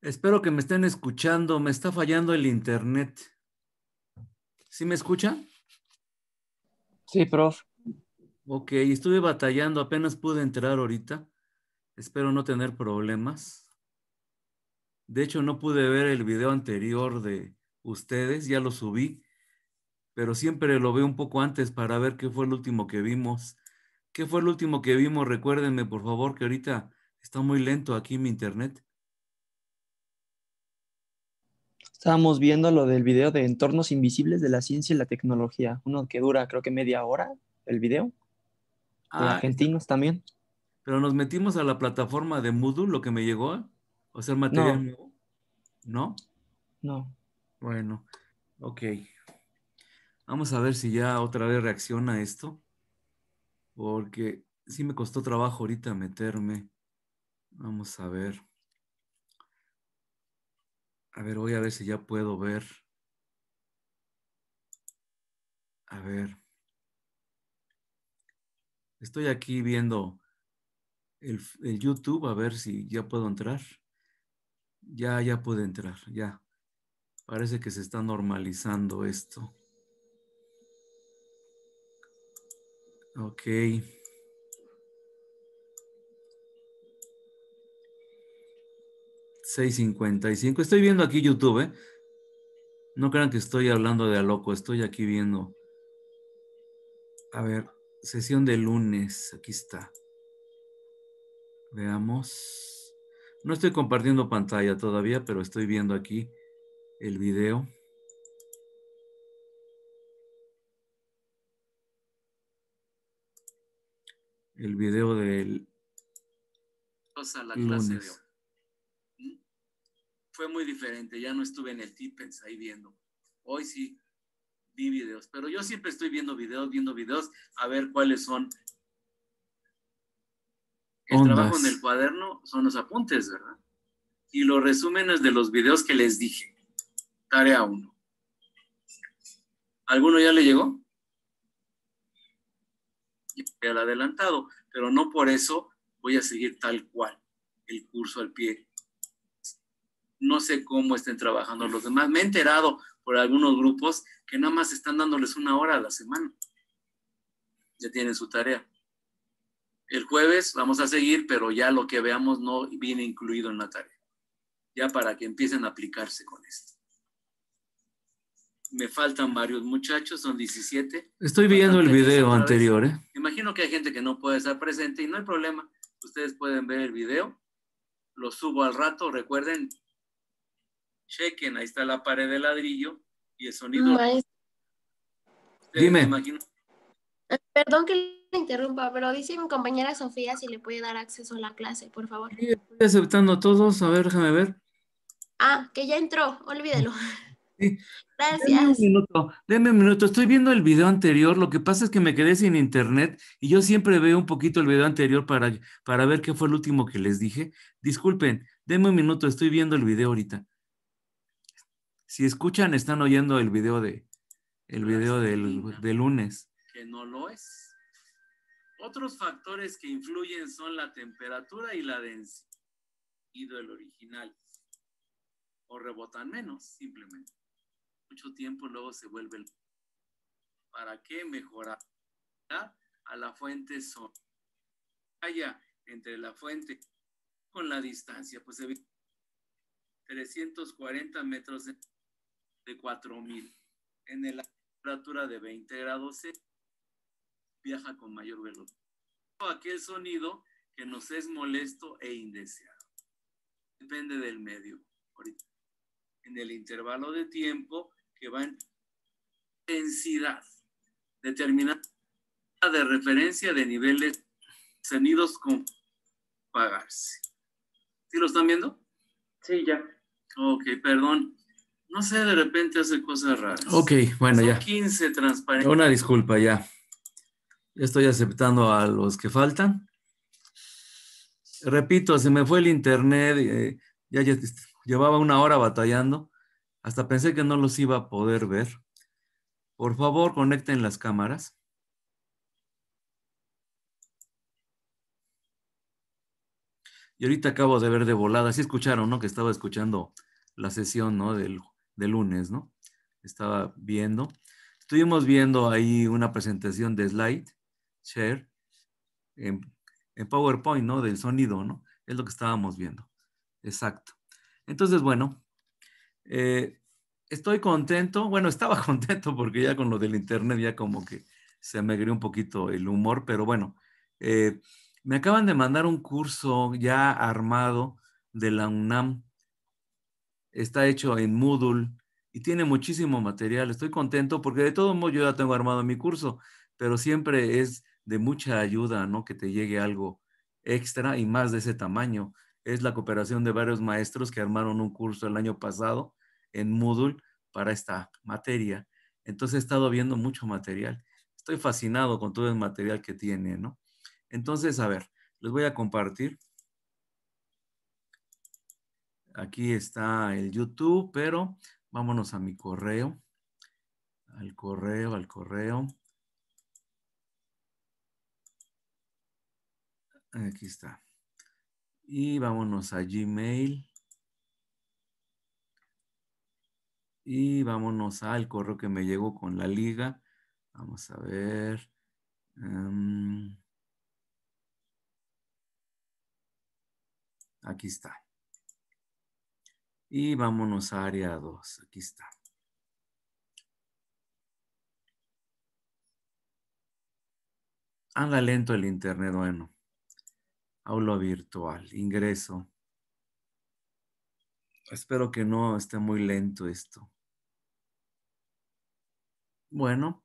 Espero que me estén escuchando. Me está fallando el internet. ¿Sí me escucha? Sí, prof. Ok, estuve batallando, apenas pude entrar ahorita. Espero no tener problemas. De hecho, no pude ver el video anterior de ustedes, ya lo subí, pero siempre lo veo un poco antes para ver qué fue el último que vimos. ¿Qué fue el último que vimos? Recuérdenme, por favor, que ahorita está muy lento aquí mi internet. estábamos viendo lo del video de entornos invisibles de la ciencia y la tecnología, uno que dura creo que media hora el video. Ah, argentinos también. Pero nos metimos a la plataforma de Moodle, lo que me llegó, o sea, el material nuevo. ¿No? No. Bueno, ok. Vamos a ver si ya otra vez reacciona esto, porque sí me costó trabajo ahorita meterme. Vamos a ver. A ver, voy a ver si ya puedo ver. A ver. Estoy aquí viendo el, YouTube, a ver si ya puedo entrar. Ya, ya puedo entrar, ya. Parece que se está normalizando esto. Ok. 6.55. Estoy viendo aquí YouTube, ¿eh? No crean que estoy hablando de a loco, estoy aquí viendo. A ver, sesión de lunes, aquí está. Veamos. No estoy compartiendo pantalla todavía, pero estoy viendo aquí el video. El video del... O la clase fue muy diferente. Ya no estuve en el Tippens ahí viendo. Hoy sí vi videos, pero yo siempre estoy viendo videos, viendo videos, a ver cuáles son. El trabajo en el cuaderno son los apuntes, ¿verdad? Y los resúmenes de los videos que les dije. Tarea 1. ¿Alguno ya le llegó? el adelantado, pero no por eso voy a seguir tal cual el curso al pie no sé cómo estén trabajando los demás. Me he enterado por algunos grupos que nada más están dándoles una hora a la semana. Ya tienen su tarea. El jueves vamos a seguir, pero ya lo que veamos no viene incluido en la tarea. Ya para que empiecen a aplicarse con esto. Me faltan varios muchachos, son 17. Estoy viendo el video anterior. ¿eh? Imagino que hay gente que no puede estar presente y no hay problema. Ustedes pueden ver el video. Lo subo al rato. Recuerden, chequen, ahí está la pared de ladrillo y el sonido. Dime. Eh, perdón que le interrumpa, pero dice mi compañera Sofía si le puede dar acceso a la clase, por favor. estoy aceptando a todos, a ver, déjame ver. Ah, que ya entró, olvídelo. Gracias. Deme un minuto, Estoy viendo el video anterior. Lo que pasa es que me quedé sin internet y yo siempre veo un poquito el video anterior para, para ver qué fue el último que les dije. Disculpen, denme un minuto, estoy viendo el video ahorita si escuchan, están oyendo el video de el video del, lunes. Que no lo es. Otros factores que influyen son la temperatura y la densidad del original. O rebotan menos, simplemente. Mucho tiempo luego se vuelve ¿Para qué mejorar a la fuente son Vaya, entre la fuente con la distancia, pues 340 metros de de 4000. En la temperatura de 20 grados C, viaja con mayor velocidad. Aquel sonido que nos es molesto e indeseado. Depende del medio. En el intervalo de tiempo que va en densidad determinada de referencia de niveles sonidos con pagarse. ¿Sí lo están viendo? Sí, ya. Ok, perdón. No sé, de repente hace cosas raras. Ok, bueno, ya. 15 transparentes. Una disculpa, ya. Estoy aceptando a los que faltan. Repito, se me fue el internet. Eh, ya, ya llevaba una hora batallando. Hasta pensé que no los iba a poder ver. Por favor, conecten las cámaras. Y ahorita acabo de ver de volada, sí escucharon, ¿no? Que estaba escuchando la sesión, ¿no? Del de lunes, ¿no? Estaba viendo. Estuvimos viendo ahí una presentación de slide, share, en, PowerPoint, ¿no? Del sonido, ¿no? Es lo que estábamos viendo. Exacto. Entonces, bueno, eh, estoy contento. Bueno, estaba contento porque ya con lo del internet ya como que se me agrió un poquito el humor, pero bueno, eh, me acaban de mandar un curso ya armado de la UNAM está hecho en Moodle y tiene muchísimo material. Estoy contento porque de todo modo yo ya tengo armado mi curso, pero siempre es de mucha ayuda, ¿no? Que te llegue algo extra y más de ese tamaño. Es la cooperación de varios maestros que armaron un curso el año pasado en Moodle para esta materia. Entonces he estado viendo mucho material. Estoy fascinado con todo el material que tiene, ¿no? Entonces, a ver, les voy a compartir. Aquí está el YouTube, pero vámonos a mi correo. Al correo, al correo. Aquí está. Y vámonos a Gmail. Y vámonos al correo que me llegó con la liga. Vamos a ver. Em, aquí está. Y vámonos a área 2. Aquí está. Anda lento el internet, bueno. Aula virtual, ingreso. Espero que no esté muy lento esto. Bueno,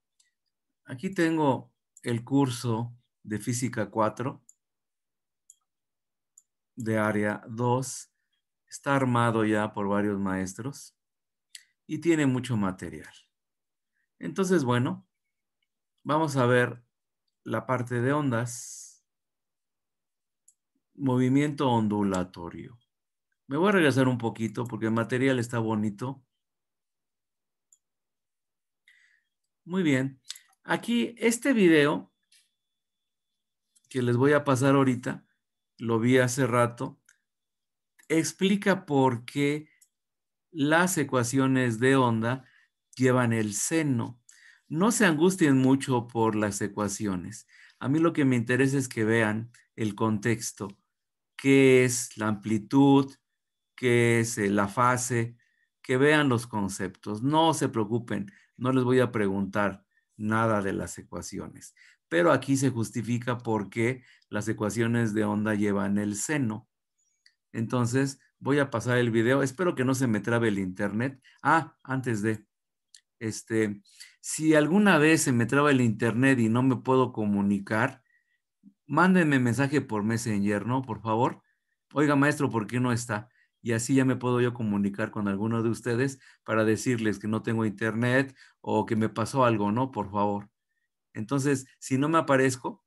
aquí tengo el curso de física 4 de área 2 está armado ya por varios maestros y tiene mucho material. Entonces, bueno, vamos a ver la parte de ondas, movimiento ondulatorio. Me voy a regresar un poquito porque el material está bonito. Muy bien. Aquí, este video que les voy a pasar ahorita, lo vi hace rato, explica por qué las ecuaciones de onda llevan el seno. No se angustien mucho por las ecuaciones. A mí lo que me interesa es que vean el contexto. ¿Qué es la amplitud? ¿Qué es eh, la fase? Que vean los conceptos. No se preocupen, no les voy a preguntar nada de las ecuaciones. Pero aquí se justifica por qué las ecuaciones de onda llevan el seno. Entonces, voy a pasar el video. Espero que no se me trabe el internet. Ah, antes de, este, si alguna vez se me traba el internet y no me puedo comunicar, mándenme mensaje por Messenger, ¿no? Por favor. Oiga, maestro, ¿por qué no está? Y así ya me puedo yo comunicar con alguno de ustedes para decirles que no tengo internet o que me pasó algo, ¿no? Por favor. Entonces, si no me aparezco,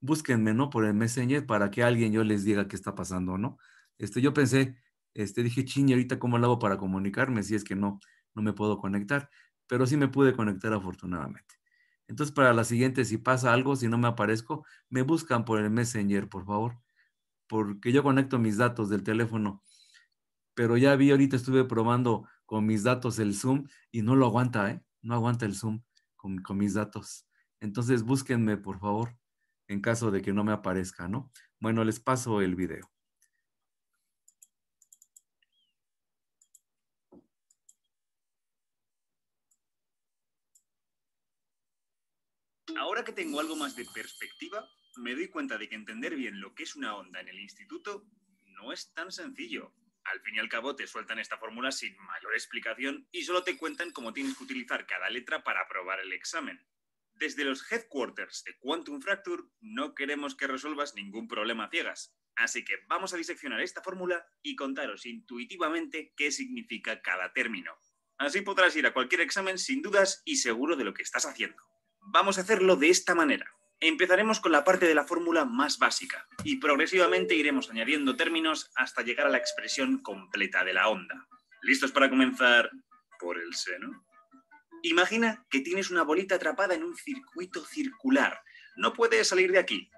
búsquenme, ¿no? Por el Messenger para que alguien yo les diga qué está pasando, ¿no? Este, yo pensé, este, dije, ching, ahorita cómo lo hago para comunicarme si es que no, no me puedo conectar? Pero sí me pude conectar afortunadamente. Entonces, para la siguiente, si pasa algo, si no me aparezco, me buscan por el Messenger, por favor, porque yo conecto mis datos del teléfono. Pero ya vi, ahorita estuve probando con mis datos el Zoom y no lo aguanta, ¿eh? No aguanta el Zoom con, con mis datos. Entonces, búsquenme, por favor, en caso de que no me aparezca, ¿no? Bueno, les paso el video. que tengo algo más de perspectiva, me doy cuenta de que entender bien lo que es una onda en el instituto no es tan sencillo. Al fin y al cabo te sueltan esta fórmula sin mayor explicación y solo te cuentan cómo tienes que utilizar cada letra para aprobar el examen. Desde los headquarters de Quantum Fracture no queremos que resuelvas ningún problema ciegas, así que vamos a diseccionar esta fórmula y contaros intuitivamente qué significa cada término. Así podrás ir a cualquier examen sin dudas y seguro de lo que estás haciendo. Vamos a hacerlo de esta manera. Empezaremos con la parte de la fórmula más básica y progresivamente iremos añadiendo términos hasta llegar a la expresión completa de la onda. ¿Listos para comenzar por el seno? Imagina que tienes una bolita atrapada en un circuito circular. No puede salir de aquí.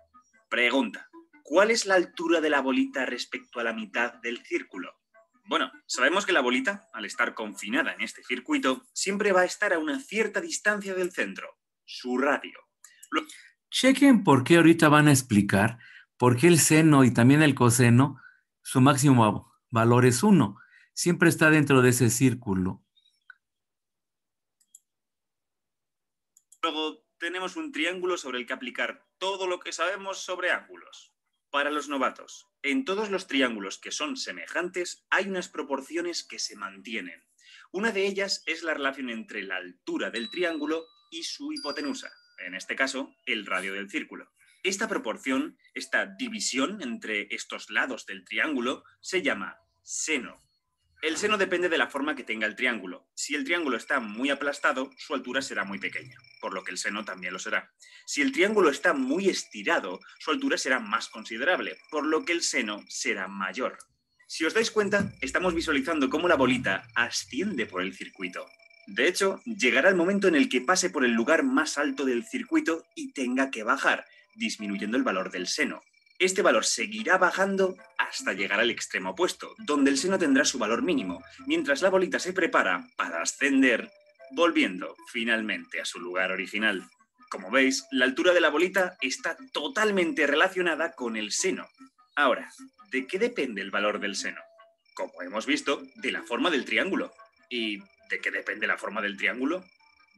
Pregunta, ¿cuál es la altura de la bolita respecto a la mitad del círculo? Bueno, sabemos que la bolita, al estar confinada en este circuito, siempre va a estar a una cierta distancia del centro su radio. Chequen por qué ahorita van a explicar por qué el seno y también el coseno, su máximo valor es 1. Siempre está dentro de ese círculo. Luego tenemos un triángulo sobre el que aplicar todo lo que sabemos sobre ángulos. Para los novatos, en todos los triángulos que son semejantes hay unas proporciones que se mantienen. Una de ellas es la relación entre la altura del triángulo y su hipotenusa, en este caso, el radio del círculo. Esta proporción, esta división entre estos lados del triángulo, se llama seno. El seno depende de la forma que tenga el triángulo. Si el triángulo está muy aplastado, su altura será muy pequeña, por lo que el seno también lo será. Si el triángulo está muy estirado, su altura será más considerable, por lo que el seno será mayor. Si os dais cuenta, estamos visualizando cómo la bolita asciende por el circuito. De hecho, llegará el momento en el que pase por el lugar más alto del circuito y tenga que bajar, disminuyendo el valor del seno. Este valor seguirá bajando hasta llegar al extremo opuesto, donde el seno tendrá su valor mínimo, mientras la bolita se prepara para ascender, volviendo finalmente a su lugar original. Como veis, la altura de la bolita está totalmente relacionada con el seno. Ahora, ¿de qué depende el valor del seno? Como hemos visto, de la forma del triángulo. ¿Y que depende la forma del triángulo,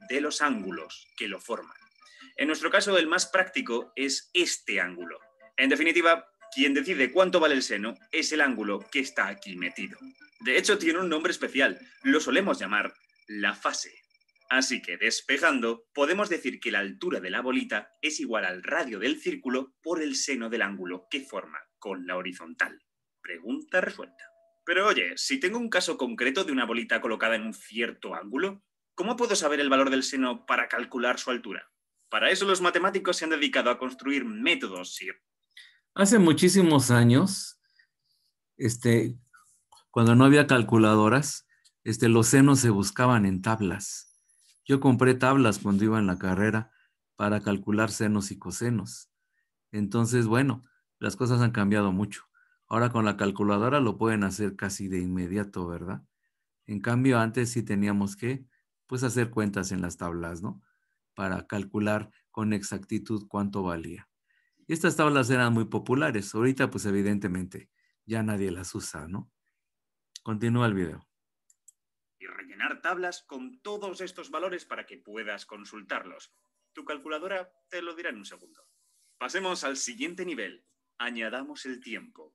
de los ángulos que lo forman. En nuestro caso, el más práctico es este ángulo. En definitiva, quien decide cuánto vale el seno es el ángulo que está aquí metido. De hecho, tiene un nombre especial, lo solemos llamar la fase. Así que, despejando, podemos decir que la altura de la bolita es igual al radio del círculo por el seno del ángulo que forma con la horizontal. Pregunta resuelta. Pero oye, si tengo un caso concreto de una bolita colocada en un cierto ángulo, ¿cómo puedo saber el valor del seno para calcular su altura? Para eso los matemáticos se han dedicado a construir métodos. Sir. Hace muchísimos años, este, cuando no había calculadoras, este, los senos se buscaban en tablas. Yo compré tablas cuando iba en la carrera para calcular senos y cosenos. Entonces, bueno, las cosas han cambiado mucho. Ahora con la calculadora lo pueden hacer casi de inmediato, ¿verdad? En cambio, antes sí teníamos que pues hacer cuentas en las tablas, ¿no? Para calcular con exactitud cuánto valía. Y estas tablas eran muy populares. Ahorita, pues evidentemente, ya nadie las usa, ¿no? Continúa el video. Y rellenar tablas con todos estos valores para que puedas consultarlos. Tu calculadora te lo dirá en un segundo. Pasemos al siguiente nivel. Añadamos el tiempo.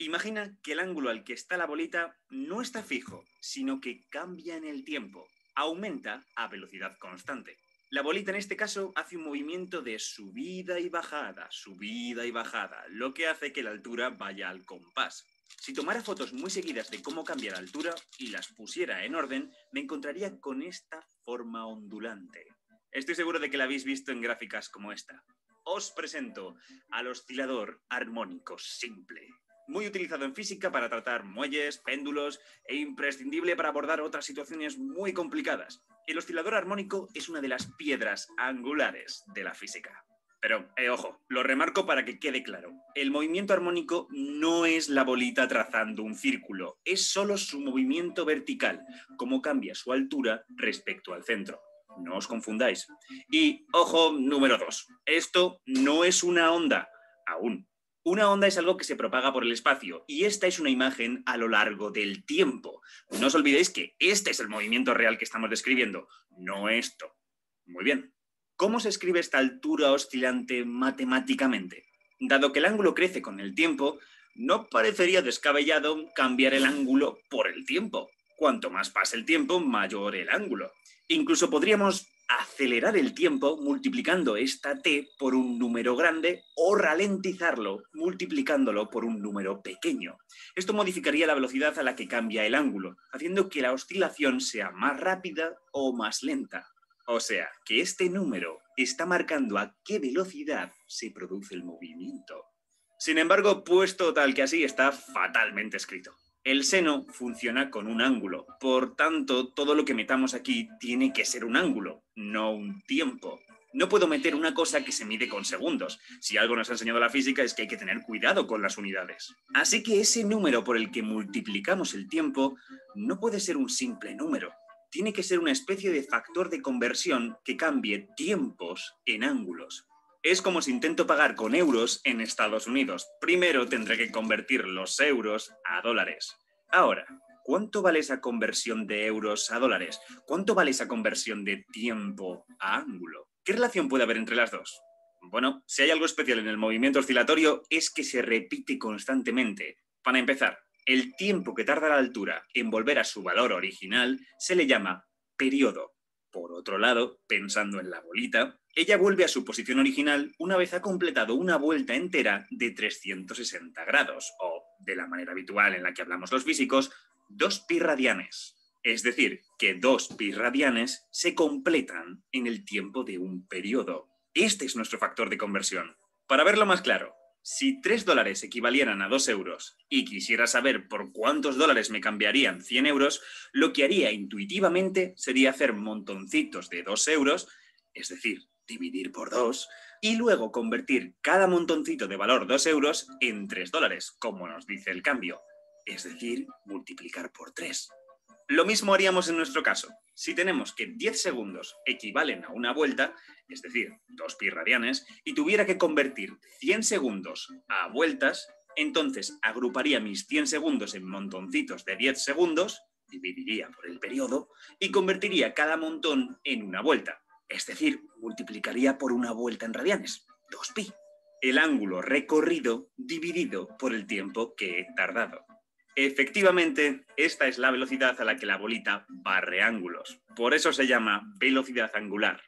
Imagina que el ángulo al que está la bolita no está fijo, sino que cambia en el tiempo, aumenta a velocidad constante. La bolita en este caso hace un movimiento de subida y bajada, subida y bajada, lo que hace que la altura vaya al compás. Si tomara fotos muy seguidas de cómo cambia la altura y las pusiera en orden, me encontraría con esta forma ondulante. Estoy seguro de que la habéis visto en gráficas como esta. Os presento al oscilador armónico simple muy utilizado en física para tratar muelles, péndulos e imprescindible para abordar otras situaciones muy complicadas. El oscilador armónico es una de las piedras angulares de la física. Pero, eh, ojo, lo remarco para que quede claro. El movimiento armónico no es la bolita trazando un círculo, es solo su movimiento vertical, cómo cambia su altura respecto al centro. No os confundáis. Y, ojo, número dos, esto no es una onda, aún. Una onda es algo que se propaga por el espacio y esta es una imagen a lo largo del tiempo. No os olvidéis que este es el movimiento real que estamos describiendo, no esto. Muy bien. ¿Cómo se escribe esta altura oscilante matemáticamente? Dado que el ángulo crece con el tiempo, no parecería descabellado cambiar el ángulo por el tiempo. Cuanto más pase el tiempo, mayor el ángulo. Incluso podríamos acelerar el tiempo multiplicando esta t por un número grande o ralentizarlo multiplicándolo por un número pequeño. Esto modificaría la velocidad a la que cambia el ángulo, haciendo que la oscilación sea más rápida o más lenta. O sea, que este número está marcando a qué velocidad se produce el movimiento. Sin embargo, puesto tal que así, está fatalmente escrito. El seno funciona con un ángulo, por tanto, todo lo que metamos aquí tiene que ser un ángulo, no un tiempo. No puedo meter una cosa que se mide con segundos. Si algo nos ha enseñado la física es que hay que tener cuidado con las unidades. Así que ese número por el que multiplicamos el tiempo no puede ser un simple número. Tiene que ser una especie de factor de conversión que cambie tiempos en ángulos. Es como si intento pagar con euros en Estados Unidos. Primero tendré que convertir los euros a dólares. Ahora, ¿cuánto vale esa conversión de euros a dólares? ¿Cuánto vale esa conversión de tiempo a ángulo? ¿Qué relación puede haber entre las dos? Bueno, si hay algo especial en el movimiento oscilatorio es que se repite constantemente. Para empezar, el tiempo que tarda la altura en volver a su valor original se le llama periodo. Por otro lado, pensando en la bolita, ella vuelve a su posición original una vez ha completado una vuelta entera de 360 grados, o, de la manera habitual en la que hablamos los físicos, dos pi radianes. Es decir, que dos pi radianes se completan en el tiempo de un periodo. Este es nuestro factor de conversión. Para verlo más claro, si 3 dólares equivalieran a 2 euros y quisiera saber por cuántos dólares me cambiarían 100 euros, lo que haría intuitivamente sería hacer montoncitos de 2 euros, es decir, dividir por 2, y luego convertir cada montoncito de valor 2 euros en 3 dólares, como nos dice el cambio, es decir, multiplicar por 3. Lo mismo haríamos en nuestro caso. Si tenemos que 10 segundos equivalen a una vuelta, es decir, 2 pi radianes, y tuviera que convertir 100 segundos a vueltas, entonces agruparía mis 100 segundos en montoncitos de 10 segundos, dividiría por el periodo y convertiría cada montón en una vuelta. Es decir, multiplicaría por una vuelta en radianes, 2pi, el ángulo recorrido dividido por el tiempo que he tardado. Efectivamente, esta es la velocidad a la que la bolita barre ángulos. Por eso se llama velocidad angular.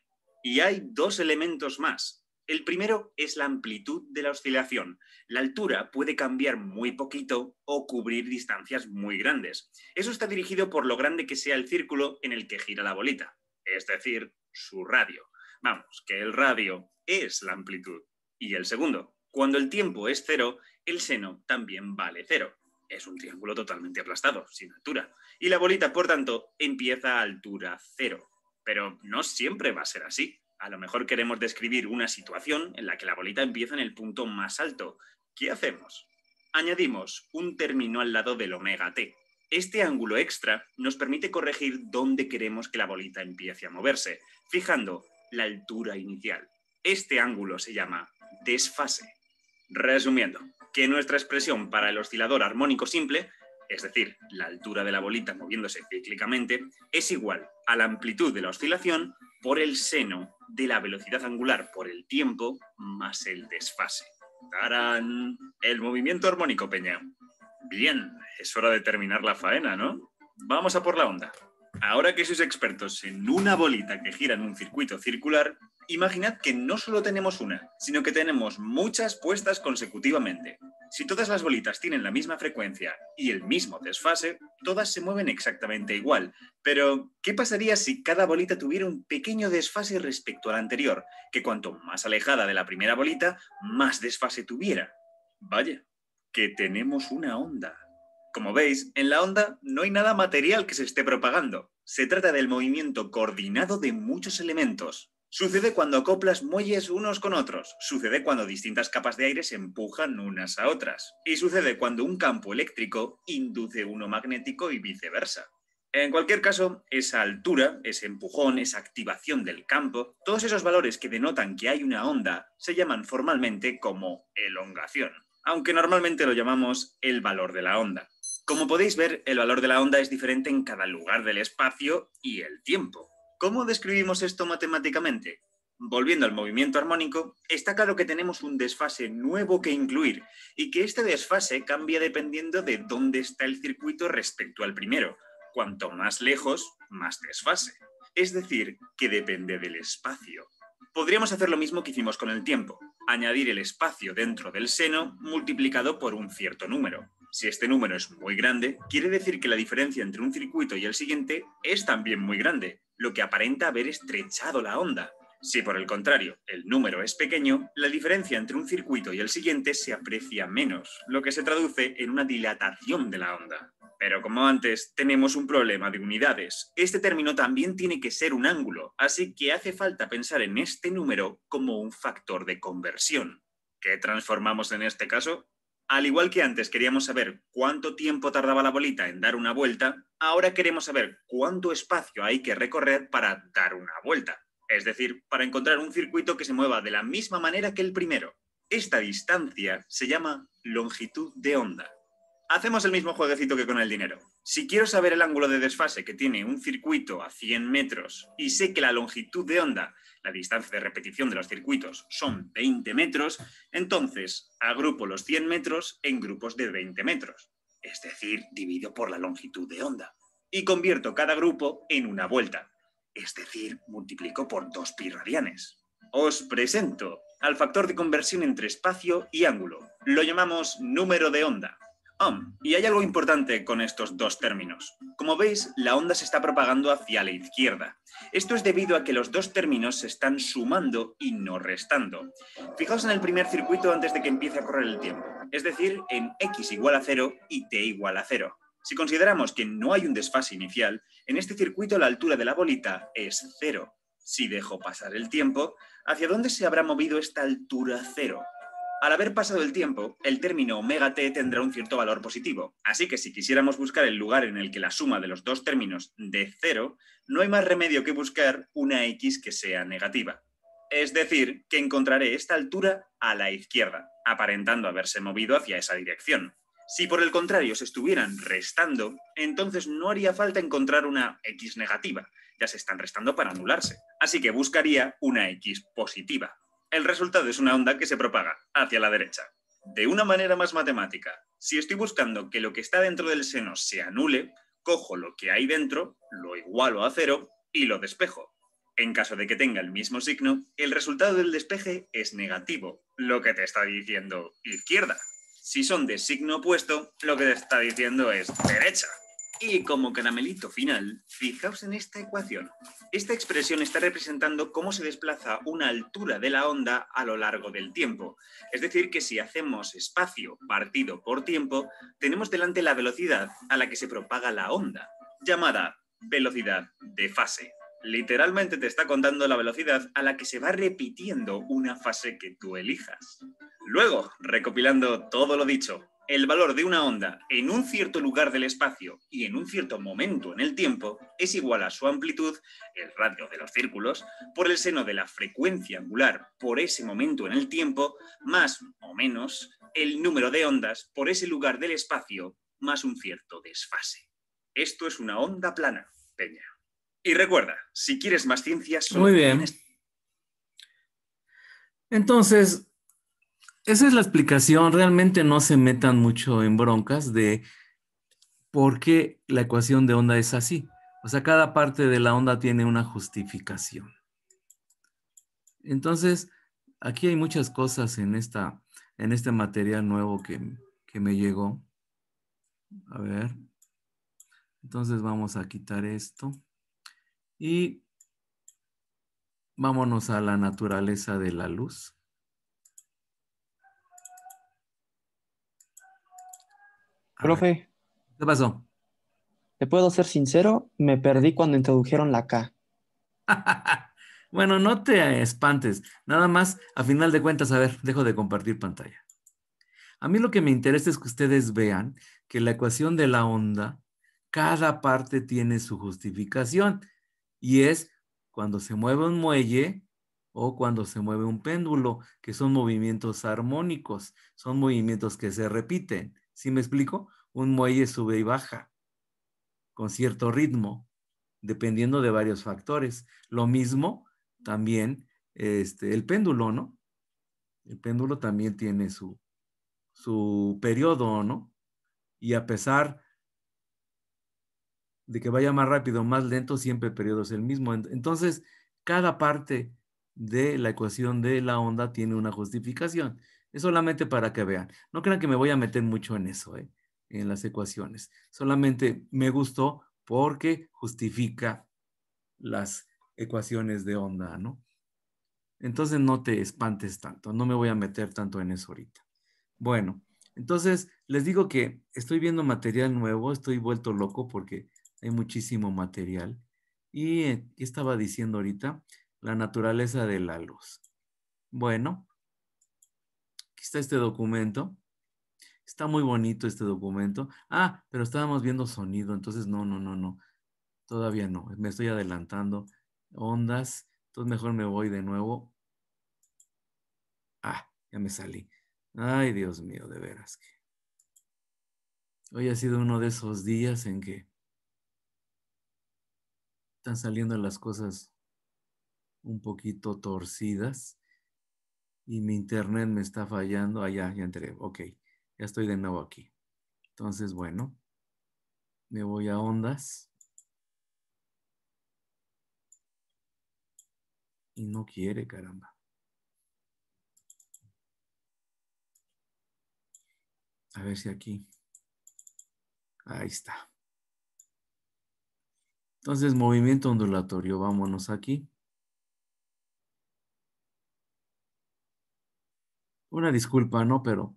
Y hay dos elementos más. El primero es la amplitud de la oscilación. La altura puede cambiar muy poquito o cubrir distancias muy grandes. Eso está dirigido por lo grande que sea el círculo en el que gira la bolita, es decir, su radio. Vamos, que el radio es la amplitud. Y el segundo, cuando el tiempo es cero, el seno también vale cero es un triángulo totalmente aplastado, sin altura. Y la bolita, por tanto, empieza a altura cero. Pero no siempre va a ser así. A lo mejor queremos describir una situación en la que la bolita empieza en el punto más alto. ¿Qué hacemos? Añadimos un término al lado del omega t. Este ángulo extra nos permite corregir dónde queremos que la bolita empiece a moverse, fijando la altura inicial. Este ángulo se llama desfase. Resumiendo, que nuestra expresión para el oscilador armónico simple, es decir, la altura de la bolita moviéndose cíclicamente, es igual a la amplitud de la oscilación por el seno de la velocidad angular por el tiempo más el desfase. ¡Tarán! El movimiento armónico, Peña. Bien, es hora de terminar la faena, ¿no? Vamos a por la onda. Ahora que sois expertos en una bolita que gira en un circuito circular, Imaginad que no solo tenemos una, sino que tenemos muchas puestas consecutivamente. Si todas las bolitas tienen la misma frecuencia y el mismo desfase, todas se mueven exactamente igual. Pero, ¿qué pasaría si cada bolita tuviera un pequeño desfase respecto a la anterior? Que cuanto más alejada de la primera bolita, más desfase tuviera. Vaya, que tenemos una onda. Como veis, en la onda no hay nada material que se esté propagando. Se trata del movimiento coordinado de muchos elementos, Sucede cuando acoplas muelles unos con otros, sucede cuando distintas capas de aire se empujan unas a otras, y sucede cuando un campo eléctrico induce uno magnético y viceversa. En cualquier caso, esa altura, ese empujón, esa activación del campo, todos esos valores que denotan que hay una onda se llaman formalmente como elongación, aunque normalmente lo llamamos el valor de la onda. Como podéis ver, el valor de la onda es diferente en cada lugar del espacio y el tiempo. ¿Cómo describimos esto matemáticamente? Volviendo al movimiento armónico, está claro que tenemos un desfase nuevo que incluir y que este desfase cambia dependiendo de dónde está el circuito respecto al primero. Cuanto más lejos, más desfase. Es decir, que depende del espacio. Podríamos hacer lo mismo que hicimos con el tiempo, añadir el espacio dentro del seno multiplicado por un cierto número. Si este número es muy grande, quiere decir que la diferencia entre un circuito y el siguiente es también muy grande, lo que aparenta haber estrechado la onda. Si por el contrario el número es pequeño, la diferencia entre un circuito y el siguiente se aprecia menos, lo que se traduce en una dilatación de la onda. Pero como antes, tenemos un problema de unidades. Este término también tiene que ser un ángulo, así que hace falta pensar en este número como un factor de conversión. ¿Qué transformamos en este caso? Al igual que antes queríamos saber cuánto tiempo tardaba la bolita en dar una vuelta, Ahora queremos saber cuánto espacio hay que recorrer para dar una vuelta, es decir, para encontrar un circuito que se mueva de la misma manera que el primero. Esta distancia se llama longitud de onda. Hacemos el mismo jueguecito que con el dinero. Si quiero saber el ángulo de desfase que tiene un circuito a 100 metros y sé que la longitud de onda, la distancia de repetición de los circuitos, son 20 metros, entonces agrupo los 100 metros en grupos de 20 metros es decir, divido por la longitud de onda, y convierto cada grupo en una vuelta, es decir, multiplico por dos pi radianes. Os presento al factor de conversión entre espacio y ángulo. Lo llamamos número de onda. Y hay algo importante con estos dos términos. Como veis, la onda se está propagando hacia la izquierda. Esto es debido a que los dos términos se están sumando y no restando. Fijaos en el primer circuito antes de que empiece a correr el tiempo, es decir, en x igual a 0 y t igual a 0. Si consideramos que no hay un desfase inicial, en este circuito la altura de la bolita es 0. Si dejo pasar el tiempo, ¿hacia dónde se habrá movido esta altura 0? Al haber pasado el tiempo, el término omega t tendrá un cierto valor positivo, así que si quisiéramos buscar el lugar en el que la suma de los dos términos de cero, no hay más remedio que buscar una x que sea negativa. Es decir, que encontraré esta altura a la izquierda, aparentando haberse movido hacia esa dirección. Si por el contrario se estuvieran restando, entonces no haría falta encontrar una x negativa, ya se están restando para anularse, así que buscaría una x positiva. El resultado es una onda que se propaga hacia la derecha. De una manera más matemática, si estoy buscando que lo que está dentro del seno se anule, cojo lo que hay dentro, lo igualo a cero y lo despejo. En caso de que tenga el mismo signo, el resultado del despeje es negativo, lo que te está diciendo izquierda. Si son de signo opuesto, lo que te está diciendo es derecha. Y como caramelito final, fijaos en esta ecuación. Esta expresión está representando cómo se desplaza una altura de la onda a lo largo del tiempo. Es decir, que si hacemos espacio partido por tiempo, tenemos delante la velocidad a la que se propaga la onda, llamada velocidad de fase. Literalmente te está contando la velocidad a la que se va repitiendo una fase que tú elijas. Luego, recopilando todo lo dicho, el valor de una onda en un cierto lugar del espacio y en un cierto momento en el tiempo es igual a su amplitud, el radio de los círculos, por el seno de la frecuencia angular por ese momento en el tiempo, más o menos el número de ondas por ese lugar del espacio, más un cierto desfase. Esto es una onda plana, Peña. Y recuerda, si quieres más ciencias... Muy bien. Entonces, esa es la explicación. Realmente no se metan mucho en broncas de por qué la ecuación de onda es así. O sea, cada parte de la onda tiene una justificación. Entonces, aquí hay muchas cosas en, esta, en este material nuevo que, que me llegó. A ver. Entonces vamos a quitar esto. Y vámonos a la naturaleza de la luz. Profe. ¿Qué pasó? Te puedo ser sincero, me perdí cuando introdujeron la K. bueno, no te espantes. Nada más, a final de cuentas, a ver, dejo de compartir pantalla. A mí lo que me interesa es que ustedes vean que la ecuación de la onda, cada parte tiene su justificación. Y es cuando se mueve un muelle o cuando se mueve un péndulo, que son movimientos armónicos, son movimientos que se repiten. Si me explico? Un muelle sube y baja con cierto ritmo, dependiendo de varios factores. Lo mismo también este, el péndulo, ¿no? El péndulo también tiene su, su periodo, ¿no? Y a pesar de que vaya más rápido, o más lento, siempre el periodo es el mismo. Entonces, cada parte de la ecuación de la onda tiene una justificación. Es solamente para que vean. No crean que me voy a meter mucho en eso, ¿eh? en las ecuaciones. Solamente me gustó porque justifica las ecuaciones de onda, ¿no? Entonces no te espantes tanto, no me voy a meter tanto en eso ahorita. Bueno, entonces les digo que estoy viendo material nuevo, estoy vuelto loco porque hay muchísimo material. Y eh, ¿qué estaba diciendo ahorita? La naturaleza de la luz. Bueno, Aquí está este documento. Está muy bonito este documento. Ah, pero estábamos viendo sonido, entonces no, no, no, no. Todavía no, me estoy adelantando. Ondas, entonces mejor me voy de nuevo. Ah, ya me salí. Ay, Dios mío, de veras que. Hoy ha sido uno de esos días en que están saliendo las cosas un poquito torcidas y mi internet me está fallando. ah, ya, ya entré. Ok, ya estoy de nuevo aquí. Entonces, bueno, me voy a ondas. Y no quiere, caramba. A ver si aquí. Ahí está. Entonces, movimiento ondulatorio. Vámonos aquí. Una disculpa, ¿no? Pero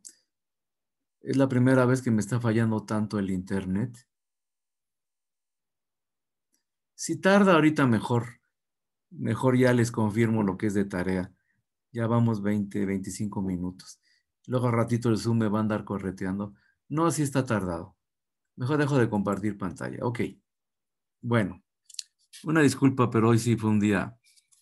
es la primera vez que me está fallando tanto el Internet. Si tarda ahorita mejor. Mejor ya les confirmo lo que es de tarea. Ya vamos 20, 25 minutos. Luego ratito el Zoom me va a andar correteando. No, así está tardado. Mejor dejo de compartir pantalla. Ok. Bueno, una disculpa, pero hoy sí fue un día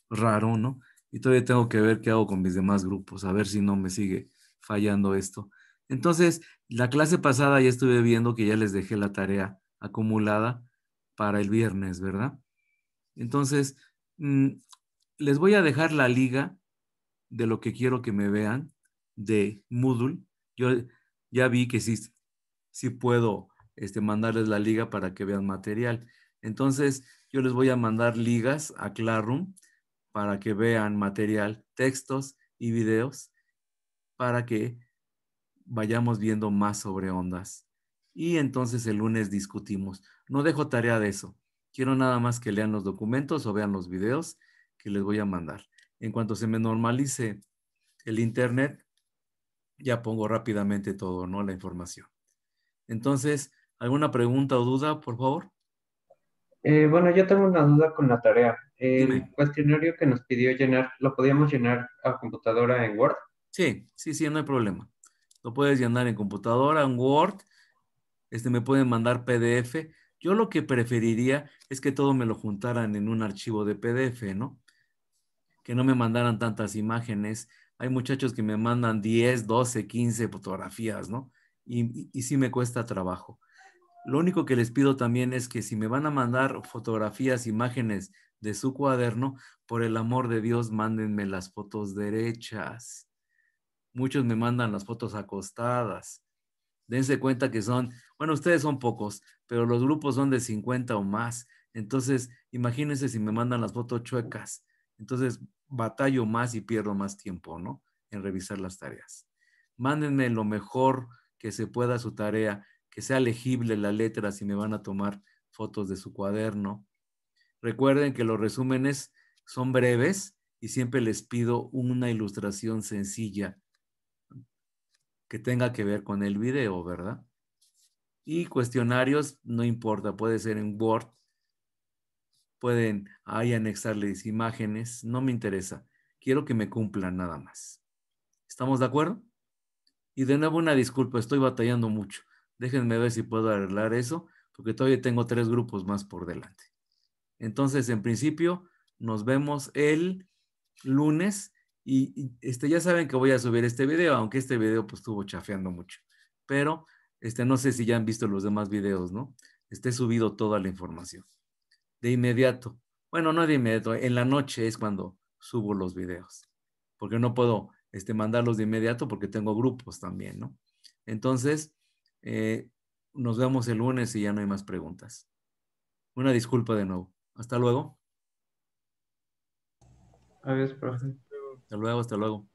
raro, ¿no? y todavía tengo que ver qué hago con mis demás grupos, a ver si no me sigue fallando esto. Entonces, la clase pasada ya estuve viendo que ya les dejé la tarea acumulada para el viernes, ¿verdad? Entonces, mm, les voy a dejar la liga de lo que quiero que me vean de Moodle. Yo ya vi que sí, si puedo este, mandarles la liga para que vean material. Entonces, yo les voy a mandar ligas a Classroom para que vean material, textos y videos, para que vayamos viendo más sobre ondas. Y entonces el lunes discutimos. No dejo tarea de eso. Quiero nada más que lean los documentos o vean los videos que les voy a mandar. En cuanto se me normalice el Internet, ya pongo rápidamente todo, ¿no? La información. Entonces, ¿alguna pregunta o duda, por favor? Eh, bueno, yo tengo una duda con la tarea. El cuestionario que nos pidió llenar, ¿lo podíamos llenar a computadora en Word? Sí, sí, sí, no hay problema. Lo puedes llenar en computadora, en Word. Este, me pueden mandar PDF. Yo lo que preferiría es que todo me lo juntaran en un archivo de PDF, ¿no? Que no me mandaran tantas imágenes. Hay muchachos que me mandan 10, 12, 15 fotografías, ¿no? y, y sí me cuesta trabajo. Lo único que les pido también es que si me van a mandar fotografías, imágenes de su cuaderno, por el amor de Dios, mándenme las fotos derechas. Muchos me mandan las fotos acostadas. Dense cuenta que son, bueno, ustedes son pocos, pero los grupos son de 50 o más. Entonces, imagínense si me mandan las fotos chuecas. Entonces, batallo más y pierdo más tiempo, ¿no? En revisar las tareas. Mándenme lo mejor que se pueda su tarea, que sea legible la letra si me van a tomar fotos de su cuaderno. Recuerden que los resúmenes son breves y siempre les pido una ilustración sencilla que tenga que ver con el video, ¿verdad? Y cuestionarios, no importa, puede ser en Word, pueden ahí anexarles imágenes, no me interesa, quiero que me cumplan nada más. ¿Estamos de acuerdo? Y de nuevo una disculpa, estoy batallando mucho. Déjenme ver si puedo arreglar eso, porque todavía tengo tres grupos más por delante. Entonces, en principio, nos vemos el lunes y, este, ya saben que voy a subir este video, aunque este video pues estuvo chafeando mucho, pero este, no sé si ya han visto los demás videos, ¿no? Esté subido toda la información. De inmediato, bueno, no de inmediato, en la noche es cuando subo los videos, porque no puedo este, mandarlos de inmediato porque tengo grupos también, ¿no? Entonces, eh, nos vemos el lunes y ya no hay más preguntas. Una disculpa de nuevo. Hasta luego. Adiós, profe. Hasta luego, hasta luego.